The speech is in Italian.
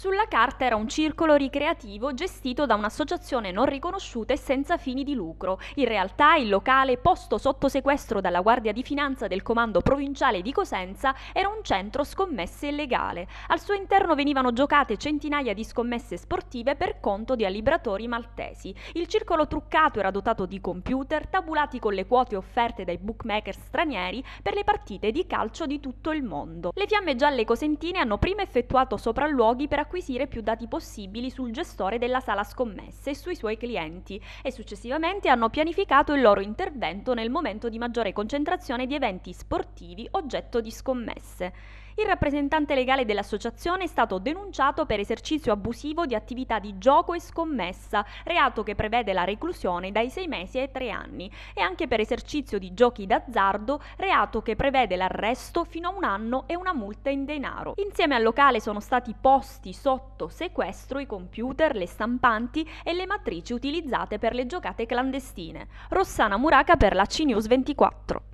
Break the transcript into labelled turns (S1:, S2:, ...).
S1: Sulla carta era un circolo ricreativo gestito da un'associazione non riconosciuta e senza fini di lucro. In realtà il locale, posto sotto sequestro dalla Guardia di Finanza del Comando Provinciale di Cosenza, era un centro scommesse illegale. Al suo interno venivano giocate centinaia di scommesse sportive per conto di allibratori maltesi. Il circolo truccato era dotato di computer, tabulati con le quote offerte dai bookmaker stranieri per le partite di calcio di tutto il mondo. Le fiamme gialle cosentine hanno prima effettuato sopralluoghi per acquisire più dati possibili sul gestore della sala scommesse e sui suoi clienti e successivamente hanno pianificato il loro intervento nel momento di maggiore concentrazione di eventi sportivi oggetto di scommesse. Il rappresentante legale dell'associazione è stato denunciato per esercizio abusivo di attività di gioco e scommessa, reato che prevede la reclusione dai 6 mesi ai 3 anni, e anche per esercizio di giochi d'azzardo, reato che prevede l'arresto fino a un anno e una multa in denaro. Insieme al locale sono stati posti sotto sequestro i computer, le stampanti e le matrici utilizzate per le giocate clandestine. Rossana Muraca per la CNews 24.